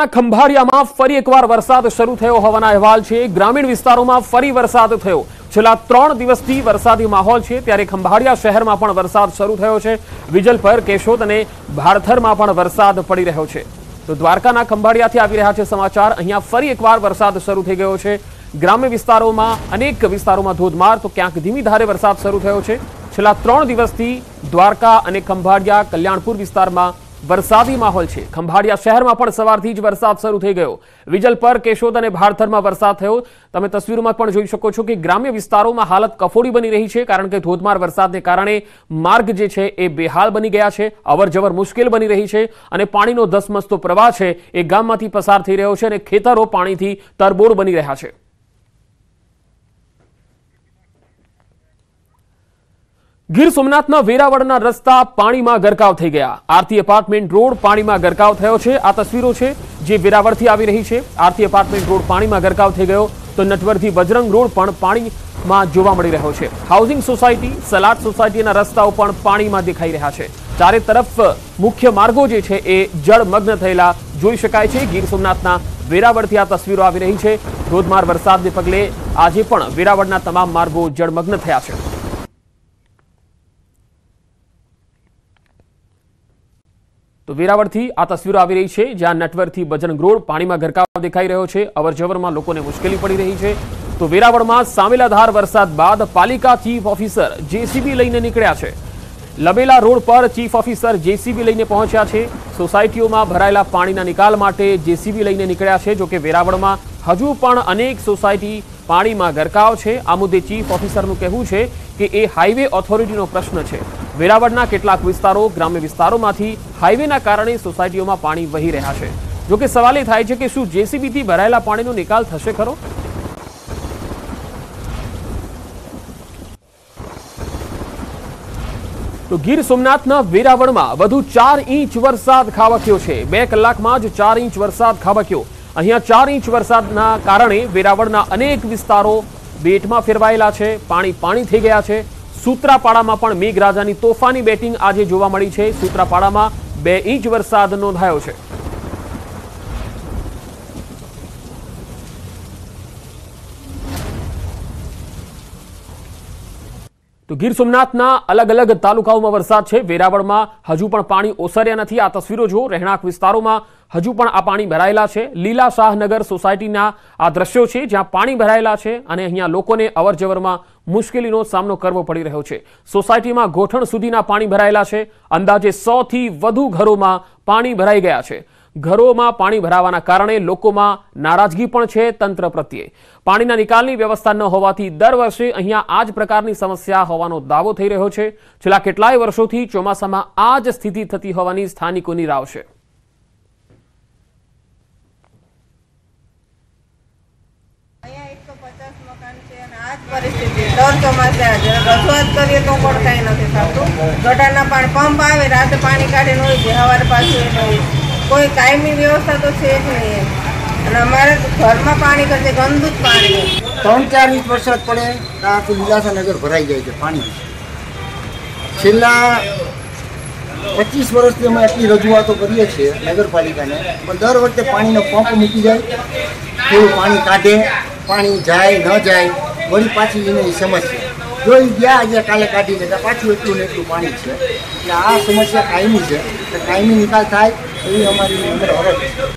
ના ખંભાળિયામાં ફરી એકવાર વરસાદ શરૂ થયો હોવાના અહેવાલ છે ગ્રામીણ વિસ્તારોમાં ફરી વરસાદ થયો છેલ્લા ત્રણ દિવસથી વરસાદી માહોલ છે ત્યારે ખંભાળિયા શહેરમાં પણ વરસાદ શરૂ થયો છે વિજલપર કેશોદ અને ભારથરમાં પણ વરસાદ પડી રહ્યો છે તો દ્વારકાના ખંભાળિયાથી આવી રહ્યા છે સમાચાર અહીંયા ફરી એકવાર વરસાદ શરૂ થઈ ગયો છે ગ્રામ્ય વિસ્તારોમાં અનેક વિસ્તારોમાં ધોધમાર તો ક્યાંક ધીમી ધારે વરસાદ શરૂ થયો છે છેલ્લા ત્રણ દિવસથી દ્વારકા અને ખંભાળિયા કલ્યાણપુર વિસ્તારમાં વરસાદી માહોલ છે ખંભાળિયા શહેરમાં પણ સવારથી જ વરસાદ શરૂ થઈ ગયો વિજલપર કેશોદ અને ભારથરમાં વરસાદ થયો તમે તસવીરોમાં પણ જોઈ શકો છો કે ગ્રામ્ય વિસ્તારોમાં હાલત કફોડી બની રહી છે કારણ કે ધોધમાર વરસાદને કારણે માર્ગ જે છે એ બેહાલ બની ગયા છે અવરજવર મુશ્કેલ બની રહી છે અને પાણીનો ધસમસતો પ્રવાહ છે એ ગામમાંથી પસાર થઈ રહ્યો છે અને ખેતરો પાણીથી તરબોળ બની રહ્યા છે ગીર સોમનાથના વેરાવળના રસ્તા પાણીમાં ગરકાવ થઈ ગયા આરતી એપાર્ટમેન્ટ રોડ પાણીમાં ગરકાવ થયો છે આ તસવીરો છે જે વેરાવળથી આવી રહી છે આરતી એપાર્ટમેન્ટ રોડ પાણીમાં ગરકાવ થઈ ગયો તો નટવરથી બજરંગ રોડ પણ પાણીમાં જોવા મળી રહ્યો છે હાઉસિંગ સોસાયટી સલાડ સોસાયટીના રસ્તાઓ પણ પાણીમાં દેખાઈ રહ્યા છે ચારે તરફ મુખ્ય માર્ગો જે છે એ જળમગ્ન થયેલા જોઈ શકાય છે ગીર સોમનાથના વેરાવળથી આ તસવીરો આવી રહી છે ધોધમાર વરસાદને પગલે આજે પણ વેરાવળના તમામ માર્ગો જળમગ્ન થયા છે તો વેરાવળથી આ તસવીરો આવી રહી છે જ્યાં નટવરથી બજરંગરોડ પાણીમાં ગરકાવ દેખાઈ રહ્યો છે અવરજવરમાં લોકોને મુશ્કેલી પડી રહી છે તો વેરાવળમાં સામેલાધાર વરસાદ બાદ પાલિકા ચીફ ઓફિસર જેસીબી લઈને નીકળ્યા છે લબેલા રોડ પર ચીફ ઓફિસર જેસીબી લઈને પહોંચ્યા છે સોસાયટીઓમાં ભરાયેલા પાણીના નિકાલ માટે જેસીબી લઈને નીકળ્યા છે જોકે વેરાવળમાં હજુ પણ અનેક સોસાયટી પાણીમાં ગરકાવ છે આ મુદ્દે ચીફ ઓફિસરનું કહેવું છે કે એ હાઈવે ઓથોરિટીનો પ્રશ્ન છે વેરાવળના કેટલાક વિસ્તારો ગ્રામ્ય વિસ્તારોમાંથી હાઈવેના કારણે સોસાયટીઓમાં પાણી વહી રહ્યા છે જોકે સવાલ એ થાય છે કે શું જેસીબીથી ભરાયેલા પાણીનો નિકાલ થશે ખરો તો ગીર સોમનાથના વેરાવળમાં વધુ ચાર ઇંચ વરસાદ ખાબક્યો છે બે કલાકમાં જ ચાર ઇંચ વરસાદ ખાબક્યો અહીંયા ચાર ઇંચ વરસાદના કારણે વેરાવળના અનેક વિસ્તારો બેટમાં ફેરવાયેલા છે પાણી પાણી થઈ ગયા છે સૂત્રાપાડામાં પણ મેઘરાજાની તોફાની બેટિંગ આજે જોવા મળી છે સૂત્રાપાડામાં બે ઇંચ વરસાદ નોંધાયો છે તો ગીર સોમનાથના અલગ અલગ તાલુકાઓમાં વરસાદ છે વેરાવળમાં હજુ પણ પાણી ઓસર્યા નથી આ તસવીરો જો રહેણાંક વિસ્તારોમાં હજુ પણ આ પાણી ભરાયેલા છે લીલા શાહનગર સોસાયટીના આ દ્રશ્યો છે જ્યાં પાણી ભરાયેલા છે અને અહીંયા લોકોને અવરજવરમાં મુશ્કેલીનો સામનો કરવો પડી રહ્યો છે સોસાયટીમાં ગોઠણ સુધીના પાણી ભરાયેલા છે અંદાજે સોથી વધુ ઘરોમાં પાણી ભરાઈ ગયા છે ઘરોમાં પાણી ભરાવાના કારણે લોકોમાં નારાજગી પણ છે તંત્ર પ્રત્યે પાણીના નિકાલની વ્યવસ્થા ન હોવાથી દર વર્ષે અહીંયા આ જ પ્રકારની સમસ્યા હોવાનો દાવો થઈ રહ્યો છે છેલ્લા કેટલાય વર્ષોથી ચોમાસામાં આ જ સ્થિતિ થતી હોવાની સ્થાનિકોની રાવ છે રજૂઆત નથી થતું પાણી પંપ આવે રાતે પાણી કાઢીને હોય છે સવારે પાછું હોય કોઈ કાયમી વ્યવસ્થા તો છે જ નહીં અને અમારે ઘરમાં પાણી કરશે ગંદુ જ પાણી ત્રણ ચાર ઇંચ વરસાદ પડે તો આખું લીલાસાનગર ભરાઈ જાય છે પાણી છેલ્લા પચીસ વર્ષથી અમે આટલી રજૂઆતો કરીએ છીએ નગરપાલિકાને પણ દર વખતે પાણીનો પંપ મૂકી જાય થોડું પાણી કાઢે પાણી જાય ન જાય વળી પાછી એને સમસ્યા જોઈ ગયા આજે કાલે કાઢીને ત્યાં પાછું એટલું ને એટલું પાણી છે એટલે આ સમસ્યા કાયમી છે કાયમી નિકાલ થાય એવી અમારી અંદર અરજ છે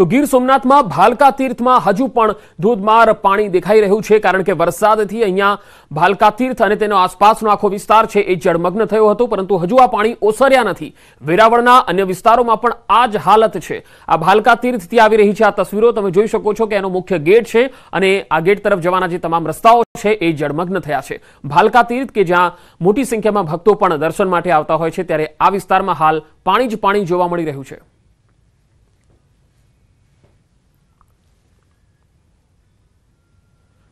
તો ગીર સોમનાથમાં ભાલકા તીર્થમાં હજુ પણ ધોધમાર પાણી દેખાઈ રહ્યું છે કારણ કે વરસાદથી અહીંયા ભાલકા તીર્થ અને તેનો આસપાસનો આખો વિસ્તાર છે એ જળમગ્ન થયો હતો પરંતુ હજુ આ પાણી ઓસર્યા નથી વેરાવળના અન્ય વિસ્તારોમાં પણ આ જ હાલત છે આ ભાલકા તીર્થથી આવી રહી છે આ તસવીરો તમે જોઈ શકો છો કે એનો મુખ્ય ગેટ છે અને આ ગેટ તરફ જવાના જે તમામ રસ્તાઓ છે એ જળમગ્ન થયા છે ભાલકા તીર્થ કે જ્યાં મોટી સંખ્યામાં ભક્તો પણ દર્શન માટે આવતા હોય છે ત્યારે આ વિસ્તારમાં હાલ પાણી જ પાણી જોવા મળી રહ્યું છે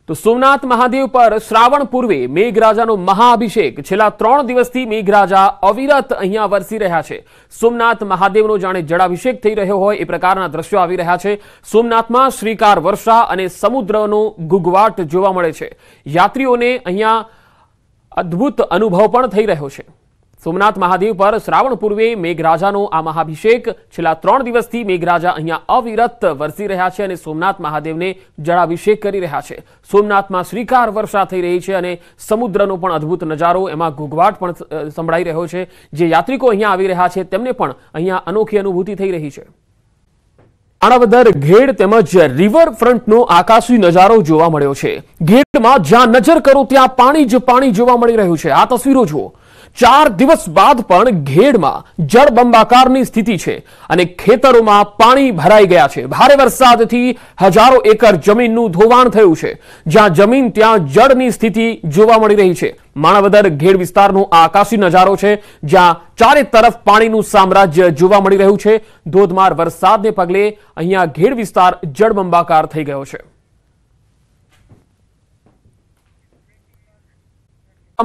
તો સોમનાથ મહાદેવ પર શ્રાવણ પૂર્વે મેઘરાજાનો મહાઅભિષેક છેલ્લા ત્રણ દિવસથી મેઘરાજા અવિરત અહીંયા વરસી રહ્યા છે સોમનાથ મહાદેવનો જાણે જળાભિષેક થઈ રહ્યો હોય એ પ્રકારના દ્રશ્યો આવી રહ્યા છે સોમનાથમાં શ્રીકાર વર્ષા અને સમુદ્રનો ગુગવાટ જોવા મળે છે યાત્રીઓને અહીંયા અદ્ભુત અનુભવ પણ થઈ રહ્યો છે સોમનાથ મહાદેવ પર શ્રાવણ પૂર્વે મેઘરાજાનો આ મહાભિષેક છેલ્લા ત્રણ દિવસથી મેઘરાજા અહીંયા અવિરત વરસી રહ્યા છે અને સોમનાથ મહાદેવને જળાભિષેક કરી રહ્યા છે સોમનાથમાં શ્રીકાર વર્ષા થઈ રહી છે અને સમુદ્રનો પણ અદ્ભુત નજારો એમાં ઘૂઘવાટ પણ સંભળાઈ રહ્યો છે જે યાત્રિકો અહીંયા આવી રહ્યા છે તેમને પણ અહીંયા અનોખી અનુભૂતિ થઈ રહી છે આણાવદર ઘેડ તેમજ રિવર ફ્રન્ટનો આકાશી નજારો જોવા મળ્યો છે ઘેડમાં જ્યાં નજર કરો ત્યાં પાણી જ પાણી જોવા મળી રહ્યું છે આ તસવીરો જુઓ ચાર દિવસ બાદ પણ ઘેડમાં જળબંબાકારની સ્થિતિ છે અને ખેતરોમાં પાણી ભરાઈ ગયા છે ભારે વરસાદથી હજારો એકર જમીનનું ધોવાણ થયું છે જ્યાં જમીન ત્યાં જળની સ્થિતિ જોવા મળી રહી છે માણાવદર ઘેડ વિસ્તારનો આકાશી નજારો છે જ્યાં ચારે તરફ પાણીનું સામ્રાજ્ય જોવા મળી રહ્યું છે ધોધમાર વરસાદને પગલે અહીંયા ઘેડ વિસ્તાર જળબંબાકાર થઈ ગયો છે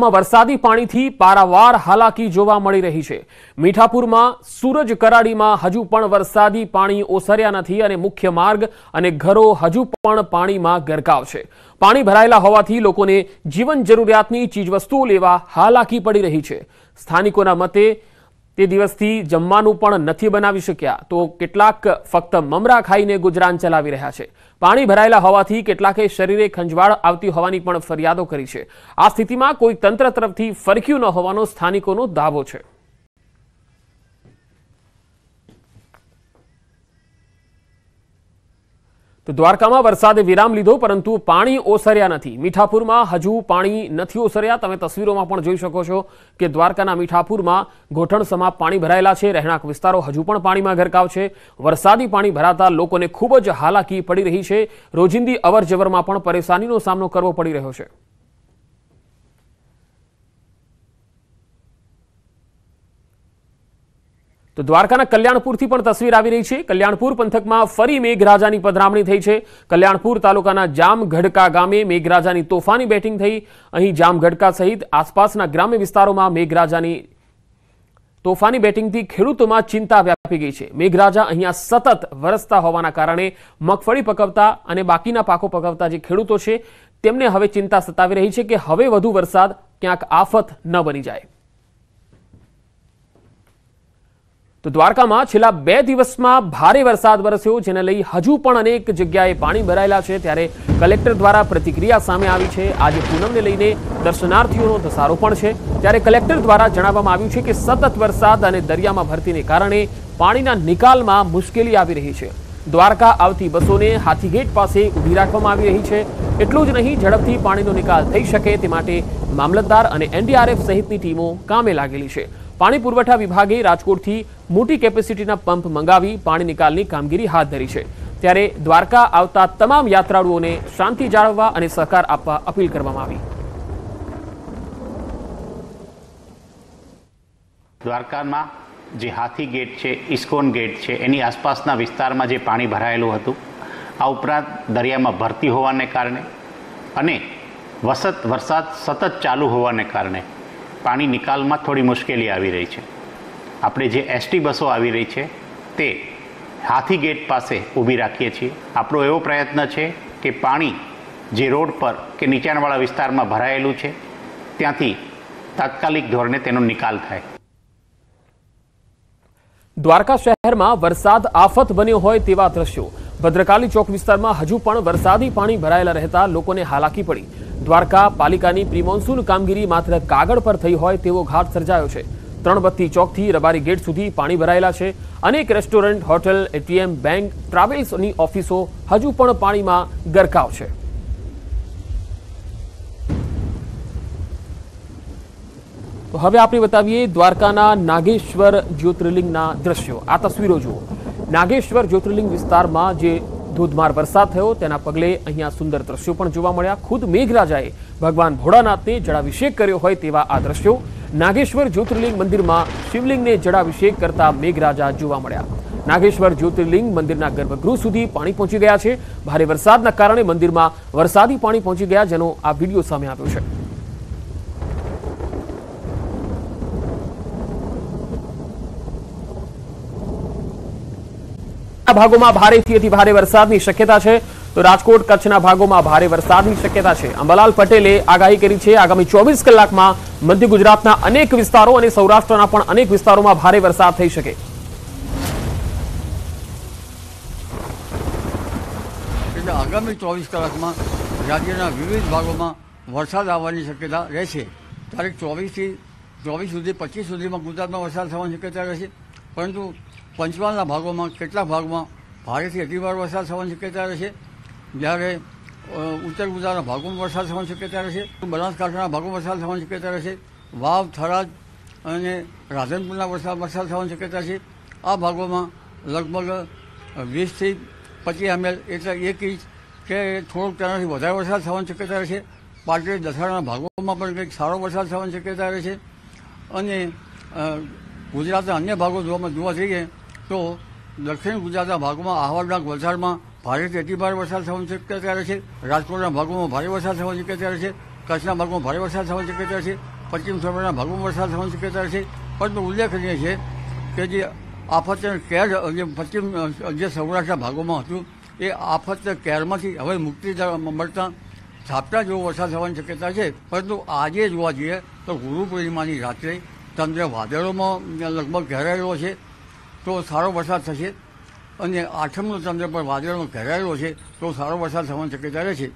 માં વરસાદી પાણીથી પારાવાર હાલાકી જોવા મળી રહી છે મીઠાપુરમાં સૂરજ કરાડીમાં હજુ પણ વરસાદી પાણી ઓસર્યા નથી અને મુખ્ય માર્ગ અને ઘરો હજુ પણ પાણીમાં ગરકાવ છે પાણી ભરાયેલા હોવાથી લોકોને જીવન જરૂરિયાતની ચીજવસ્તુઓ લેવા હાલાકી પડી રહી છે સ્થાનિકોના મતે તે દિવસથી જમવાનું પણ નથી બનાવી શક્યા તો કેટલાક ફક્ત મમરા ખાઈને ગુજરાન ચલાવી રહ્યા છે પાણી ભરાયેલા હોવાથી કેટલાકે શરીરે ખંજવાળ આવતી હોવાની પણ ફરિયાદો કરી છે આ સ્થિતિમાં કોઈ તંત્ર તરફથી ફરક્યું ન હોવાનો સ્થાનિકોનો દાવો છે તો દ્વારકામાં વરસાદે વિરામ લીધો પરંતુ પાણી ઓસર્યા નથી મીઠાપુરમાં હજુ પાણી નથી ઓસર્યા તમે તસવીરોમાં પણ જોઈ શકો છો કે દ્વારકાના મીઠાપુરમાં ગોઠણ ઘોટણસમા પાણી ભરાયેલા છે રહેણાંક વિસ્તારો હજુ પણ પાણીમાં ગરકાવ છે વરસાદી પાણી ભરાતા લોકોને ખૂબ જ હાલાકી પડી રહી છે રોજિંદી અવરજવરમાં પણ પરેશાનીનો સામનો કરવો પડી રહ્યો છે તો દ્વારકાના કલ્યાણપુરથી પણ તસવીર આવી રહી છે કલ્યાણપુર પંથકમાં ફરી મેઘરાજાની પધરામણી થઈ છે કલ્યાણપુર તાલુકાના જામગઢકા ગામે મેઘરાજાની તોફાની બેટિંગ થઈ અહીં જામગઢકા સહિત આસપાસના ગ્રામ્ય વિસ્તારોમાં મેઘરાજાની તોફાની બેટિંગથી ખેડૂતોમાં ચિંતા વ્યાપી ગઈ છે મેઘરાજા અહીંયા સતત વરસતા હોવાના કારણે મગફળી પકવતા અને બાકીના પાકો પકવતા જે ખેડૂતો છે તેમને હવે ચિંતા સતાવી રહી છે કે હવે વધુ વરસાદ ક્યાંક આફત ન બની જાય તો દ્વારકામાં છેલ્લા બે દિવસમાં ભારે વરસાદ વરસ્યો જેને લઈ હજુ પણ અનેક જગ્યાએ પાણી ભરાયેલા છે ત્યારે કલેક્ટર દ્વારા પ્રતિક્રિયા સામે આવી છે આજે પૂનમને લઈને દર્શનાર્થીઓનો ધસારો પણ છે ત્યારે કલેક્ટર દ્વારા જણાવવામાં આવ્યું છે કે સતત વરસાદ અને દરિયામાં ભરતીને કારણે પાણીના નિકાલમાં મુશ્કેલી આવી રહી છે દ્વારકા આવતી બસોને હાથીગેટ પાસે ઊભી રાખવામાં આવી રહી છે એટલું જ નહીં ઝડપથી પાણીનો નિકાલ થઈ શકે તે માટે મામલતદાર અને એનડીઆરએફ સહિતની ટીમો કામે લાગેલી છે પાણી પુરવઠા વિભાગે રાજકોટથી મોટી કેપેસિટીના પંપ મંગાવી પાણી નિકાલની કામગીરી હાથ ધરી છે ત્યારે દ્વારકા આવતા તમામ યાત્રાળુઓને શાંતિ જાળવવા અને સહકાર આપવા અપીલ કરવામાં આવી દ્વારકામાં જે હાથી ગેટ છે ઇસ્કોન ગેટ છે એની આસપાસના વિસ્તારમાં જે પાણી ભરાયેલું હતું આ ઉપરાંત દરિયામાં ભરતી હોવાને કારણે અને વસત વરસાદ સતત ચાલુ હોવાને કારણે પાણી નિકાલમાં થોડી મુશ્કેલી આવી રહી છે આપણે જે એસટી બસો આવી રહી છે તે હાથી ગેટ પાસે ઊભી રાખીએ છીએ આપણો એવો પ્રયત્ન છે કે પાણી જે રોડ પર કે નીચાણવાળા વિસ્તારમાં ભરાયેલું છે ત્યાંથી તાત્કાલિક ધોરણે તેનો નિકાલ થાય દ્વારકા શહેરમાં વરસાદ આફત બન્યો હોય તેવા દ્રશ્યો ભદ્રકાલી ચોક વિસ્તારમાં હજુ પણ વરસાદી પાણી ભરાયેલા રહેતા લોકોને હાલાકી પડી દ્વારકા પાલિકાની પ્રિમોન્સૂન કામગીરી માત્ર કાગળ પર થઈ હોય તેવો ઘાટ સર્જાયો છે ત્રણબત્તી ચોકથી રબારી ગેટ સુધી પાણી ભરાયેલા છે અનેક રેસ્ટોરન્ટ હોટેલ એટીએમ બેંક ટ્રાવેલ્સની ઓફિસો હજુ પણ પાણીમાં ગરકાવ છે તો હવે આપણે બતાવીએ દ્વારકાના નાગેશ્વર જ્યોતિર્લિંગના દ્રશ્યો આ તસવીરો જુઓ નાગેશ્વર જ્યોતિર્લિંગ વિસ્તારમાં જે ધોધમાર વરસાદ થયો તેના પગલે અહીંયા સુંદર દ્રશ્યો પણ જોવા મળ્યા ખુદ મેઘરાજાએ ભગવાન ભોળાનાથને જળાભિષેક કર્યો હોય તેવા આ દ્રશ્યો નાગેશ્વર જ્યોતિર્લિંગ મંદિરમાં શિવલિંગને જળાભિષેક કરતા મેઘરાજા જોવા મળ્યા નાગેશ્વર જ્યોતિર્લિંગ મંદિરના ગર્ભગૃહ સુધી પાણી પહોંચી ગયા છે ભારે વરસાદના કારણે મંદિરમાં વરસાદી પાણી પહોંચી ગયા જેનો આ વિડીયો સામે આવ્યો છે ભાગોમાં ભારેથી અતિ ભારે વરસાદની શક્યતા છે તો રાજકોટ કચ્છના ભાગોમાં ભારે વરસાદની શક્યતા છે અંબાલાલ પટેલે આગાહી કરી છે આગામી ચોવીસ કલાકમાં મધ્ય ગુજરાતના અનેક વિસ્તારો અને સૌરાષ્ટ્રના પણ અનેક વિસ્તારોમાં ભારે વરસાદ થઈ શકે એટલે આગામી ચોવીસ કલાકમાં રાજ્યના વિવિધ ભાગોમાં વરસાદ આવવાની શક્યતા રહેશે તારીખ ચોવીસથી ચોવીસ સુધી પચીસ સુધીમાં ગુજરાતમાં વરસાદ થવાની શક્યતા રહેશે પરંતુ પંચમહાલના ભાગોમાં કેટલા ભાગમાં ભારેથી અતિભાર વરસાદ થવાની શક્યતા રહેશે જ્યારે ઉત્તર ગુજરાતના ભાગોમાં વરસાદ થવાની શક્યતા રહેશે બનાસકાંઠાના ભાગોમાં વરસાદ થવાની શક્યતા રહેશે વાવ થરાદ અને રાધનપુરના વરસાદ વરસાદ થવાની શક્યતા છે આ ભાગોમાં લગભગ વીસથી પચીસ એમએલ એટલે એક ઇંચ કે થોડોક તેનાથી વધારે વરસાદ થવાની શક્યતા રહેશે પાટડી દસાડાના ભાગોમાં પણ કંઈક સારો વરસાદ થવાની શક્યતા રહેશે અને ગુજરાતના અન્ય ભાગો જોવામાં જોવા જઈએ તો દક્ષિણ ગુજરાતના ભાગમાં આહવાડના વલસાડમાં ભારેથી ભારે વરસાદ થવાની શક્યતા ત્યારે છે રાજકોટના ભાગોમાં ભારે વરસાદ થવાની શક્યતા ત્યારે છે કચ્છના ભાગમાં ભારે વરસાદ થવાની શક્યતા છે પશ્ચિમ સૌરાષ્ટ્રના ભાગોમાં વરસાદ થવાની શક્યતા છે પરંતુ ઉલ્લેખનીય છે કે જે આફત કેર જે પશ્ચિમ જે સૌરાષ્ટ્રના ભાગોમાં હતું એ આફત કેરમાંથી હવે મુક્તિ મળતા ઝાપટા જેવો વરસાદ થવાની શક્યતા છે પરંતુ આજે જોવા જઈએ તો ગુરુ પૂર્ણિમાની રાત્રે તંત્ર વાદળોમાં લગભગ ઘેરાયેલો છે તો સારો વરસાદ થશે અને આઠમનો ચંદ્ર પર વાદળનો ઘેરાયેલો છે તો સારો વરસાદ થવાની શક્યતા છે